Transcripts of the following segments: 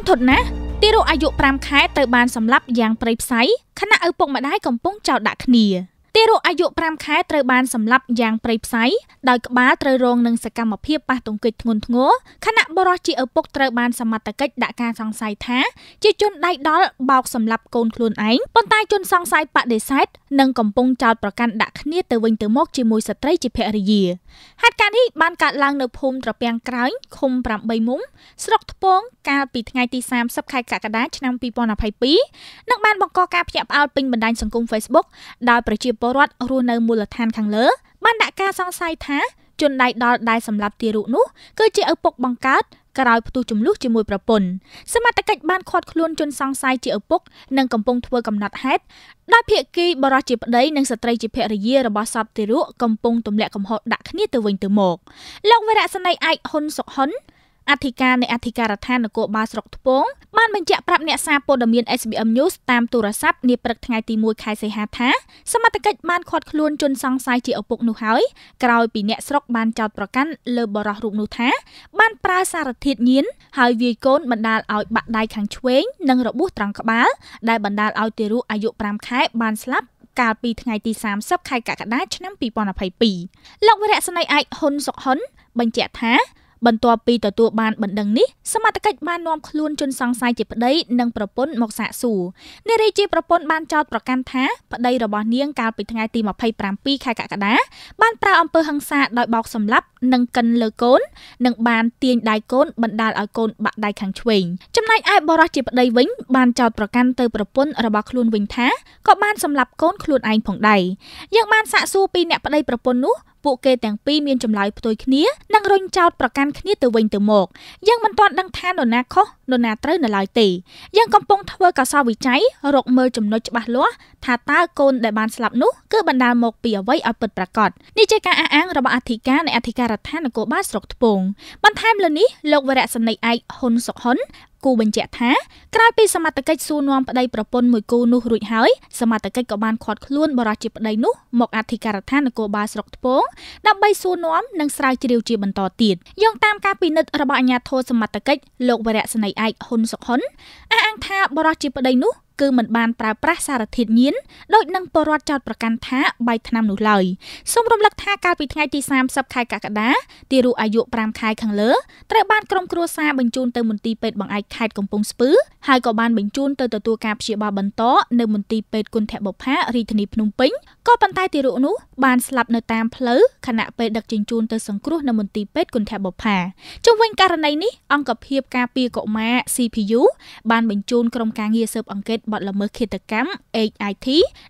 នធត់ណាស់ទារុអាយុ5ខែត្រូវបានសម្លាប់យ៉ាងព្រៃផ្សៃខណៈឪពុកម្ដាយកំពុងចោទដាក់គ្នាទារកអាយុ5ខែត្រូវបានសម្លាប់យ៉ាងព្រៃផ្សៃដោយក្បាលត្រូវរងនឹងសកម្មភាពប៉ះទង្គិចធ្ងន់ធ្ងរខណៈបរិសុទ្ធជាឪពុកត្រូវបានសមត្ថកិច្ចដាក់ការសង្ស័យថាជាជនដៃដល់បោកសម្លាប់កូនខ្លួនឯងប៉ុន្តែជនសង្ស័យបដិសេធនិងកំពុងចោទប្រកាន់ដាក់គ្នាទៅវិញទៅមកជាមួយស្ត្រីជាភរិយាហេតុការណ៍នេះបានកើតឡើងនៅភូមិត្រពាំងក្រែងឃុំ8មុំស្រុកថ្ពងកាលពីថ្ងៃទី30ខែកក្កដាឆ្នាំ2022និងបានបង្កការភ្ញាក់ផ្អើលពេញបណ្ដាញសង្គម Facebook ដោយប្រជាពលពលរដ្ឋរស់នៅមូលដ្ឋានខាងលើបានដាក់ការសង្ស័យថាជនដៃដល់ដែលសម្លាប់ទារុកនោះគឺជាឪពុកបង្កើតក្រោយផ្ទុះចំនួនជាមួយប្រពន្ធសមត្ថកិច្ចបានឃាត់ខ្លួនជនសង្ស័យជាឪពុកនិងកំពុងធ្វើកំណត់ហេតុដោយភាគីបរិះជាប្តីនិងស្ត្រីជាភរិយារបស់សពទារុកកំពុងទម្លាក់កំហុសដាក់គ្នាទៅវិញទៅមកលោកវរៈសនីឯកហ៊ុនសុខហ៊ុនអធិការនៃអធិការដ្ឋាននគរបាលស្រុកថ្ពងបានបញ្ជាក់ប្រាប់អ្នកសារព័ត៌មាន SBM News តាមទូរស័ព្ទនាព្រឹកថ្ងៃទី1ខែសីហាថា សមត្ថកិច្ចបានឃាត់ខ្លួនជនសង្ស័យជាឪពុកនោះហើយក្រោយពីអ្នកស្រុកបានចោទប្រកាន់លើបរិសរូបនោះថា បានប្រើសារធាតុញៀនហើយវាយកូនបណ្ដាលឲ្យបាក់ដៃខាងឆ្វេង និងរបួសត្រង់ក្បាលដែលបណ្ដាលឲ្យទារកអាយុ5ខែបានស្លាប់កាលពីថ្ងៃទី30ខែកក្កដាឆ្នាំ2022លោកវរៈស្នៃឯកហ៊ុនសុកហ៊ុនបញ្ជាក់ថាបន្ទាប់ពីទទួលបានបណ្ដឹងនេះ សមត្ថកិច្ចបាននាំខ្លួនជនសង្ស័យជាប្តីនិងប្រពន្ធមកសាកសួរនារីជាប្រពន្ធបានចោទប្រកាន់ថាប្តីរបស់នាងកាលពីថ្ងៃទី27ខែកក្កដាបានប្រើអំពើហិង្សាដោយបោកសម្លាប់និងកិនលើកូននិងបានទាញដៃកូនបណ្ដាលឲ្យកូនបាក់ដៃខាងឆ្វេងចំណែកឯបរិះជាប្តីវិញបានចោទប្រកាន់ទៅប្រពន្ធរបស់ខ្លួនវិញថាក៏បានសម្លាប់កូនខ្លួនឯងផងដែរយើងបានសាកសួរពីអ្នកប្តីប្រពន្ធនោះពួកគេទាំងពីរមានចម្លើយផ្ទុយគ្នានិងរុញចោទប្រកាន់គ្នាទៅវិញទៅមកយើងមិនទាន់ដឹងថានរណាខុសនរណាត្រូវនៅឡើយទេយើងកំពុងធ្វើកសោវិច័យរកមើលចំណុចច្បាស់លាស់ថាតើកូនដែលបានស្លាប់នោះគឺបណ្ដាលមកពីអ្វីឲ្យពិតប្រាកដនេះជាការអះអាងរបស់អធិការនៃអធិការដ្ឋាននគរបាលស្រុកត្បូងបន្ថែមលើនេះលោកវរៈសនីឯកហ៊ុនសុខហ៊ុនគូបញ្ជាក់ថាក្រោយពីសមត្ថកិច្ចសួរនាំប្តីប្រពន្ធមួយគូនោះរួចហើយសមត្ថកិច្ចក៏បានឃាត់ខ្លួនបរិះជាប្តីនោះមកអធិការដ្ឋាននគរបាលស្រុកថ្ពងដើម្បីសួរនាំ និងស្រាវជ្រាវជាបន្តទៀតយោងតាមការពិនិត្យរបស់អាជ្ញាធរសមត្ថកិច្ចលោកវរៈស្នៃឯកហ៊ុនសុខហ៊ុនអះអាងថាបរិះជាប្តីនោះគឺមិនបានប្រើប្រាស់សារធាតុញៀនដោយនឹងពរដ្ឋចោតប្រកាន់ថាបាយថ្នាំនោះឡើយសូមរំលឹកថាកាលពីថ្ងៃទី30ខែកក្កដាទារុអាយុ5ខែខាងលើត្រូវបានក្រុមគ្រួសារបញ្ជូនទៅមន្ទីរពេទ្យបង្អែកខេត្តកំពង់ស្ពឺហើយក៏បានបញ្ជូនទៅទទួលការព្យាបាលបន្តនៅមន្ទីរពេទ្យគុណធបុប្ផារាជធានីភ្នំពេញក៏ប៉ុន្តែទារុនោះបានស្លាប់នៅតាមផ្លូវខណៈពេលដឹកជញ្ជូនទៅសង្គ្រោះនៅមន្ទីរពេទ្យគុណធបុប្ផាជុំវិញករណីនេះអង្គភាព ការពារកុមារ CPU បានបញ្ជូនក្រុមការងារស៊ើបអង្កេតបទល្មើសឃាតកម្ម HIT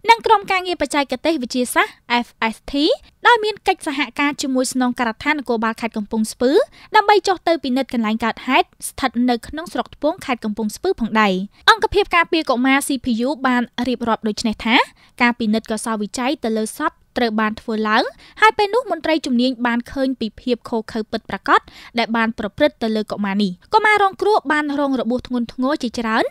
និងក្រុមការងារបច្ចេកទេសវិទ្យាសាស្ត្រ FST ដោយមានកិច្ចសហការជាមួយស្នងការដ្ឋាននគរបាលខេត្តកំពង់ស្ពឺដើម្បីចុះទៅពិនិត្យកន្លែងកើតហេតុស្ថិតនៅក្នុងស្រុកត្បូងខេត្តកំពង់ស្ពឺផងដែរអង្គភាពការពារកុមារ CPU បានរៀបរាប់ដូចនេះថាការពិនិត្យកសោវិច័យទៅលើសពត្រូវបានធ្វើឡើងហើយពេលនោះមន្ត្រីជំនាញបានឃើញពីភាពខូខើពិតប្រាកដដែលបានប្រព្រឹត្តទៅលើកុមារនេះកុមាររងគ្រោះបានរងរបួសធ្ងន់ធ្ងរជាច្រើន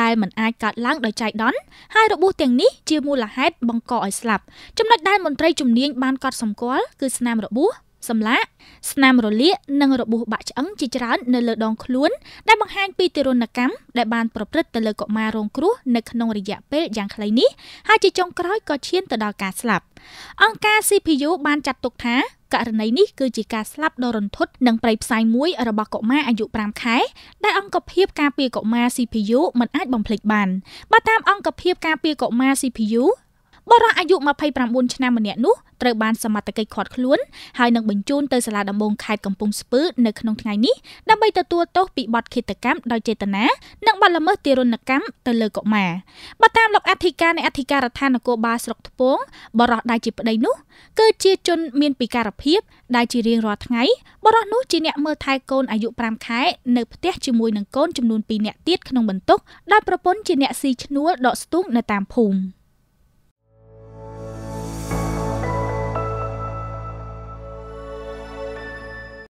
ដែលមិនអាចកាត់ឡើងដោយចៃដន្យហើយរបួសទាំងនេះជាមូលហេតុបង្កឲ្យស្លាប់ចំណុចដែលមន្ត្រីជំនាញបានកត់សម្គាល់គឺស្នាមរបួសសម្លាក់ស្នាមរលាកនិងរបួសបាក់ឆ្អឹងជាច្រើននៅលើដងខ្លួនដែលបង្ហាញពីទារុណកម្មដែលបានប្រព្រឹត្តទៅលើកុមាររងគ្រោះនៅក្នុងរយៈពេលយ៉ាងខ្លីនេះហើយជាចុងក្រោយក៏ឈានទៅដល់ការស្លាប់ អង្គការ CPU បានចាត់ទុកថាករណីនេះគឺជាការស្លាប់ដ៏រន្ធត់និងប្រៃផ្សាយមួយរបស់កុមារអាយុ5ខែ ដែលអង្គភាពការពារកុមារ CPU មិនអាចបំភ្លេចបានបើតាមអង្គភាពការពារកុមារ CPU បរិះអាយុ29ឆ្នាំម្នាក់នោះត្រូវបានសមត្ថកិច្ចឃាត់ខ្លួនហើយនឹងបញ្ជូនទៅសាលាដំបងខេត្តកំពង់ស្ពឺនៅក្នុងថ្ងៃនេះដើម្បីទទួលទោសពីបទឃាតកម្មដោយចេតនានិងបទល្មើសទារុណកម្មទៅលើកុមារបើតាមលោកអធិការនៃអធិការដ្ឋាននគរបាលស្រុកថ្ពងបរិះដែលជាប្តីនោះគឺជាជនមានពិការភាព ដែលជារៀងរាល់ថ្ងៃបរិះនោះជាអ្នកមើលថែកូនអាយុ5ខែ នៅផ្ទះជាមួយនឹងកូនចំនួន2នាក់ទៀតក្នុងបន្ទុកដែលប្រពន្ធជាអ្នកស៊ីឈ្នួលដកស្ទូងនៅតាមភូមិ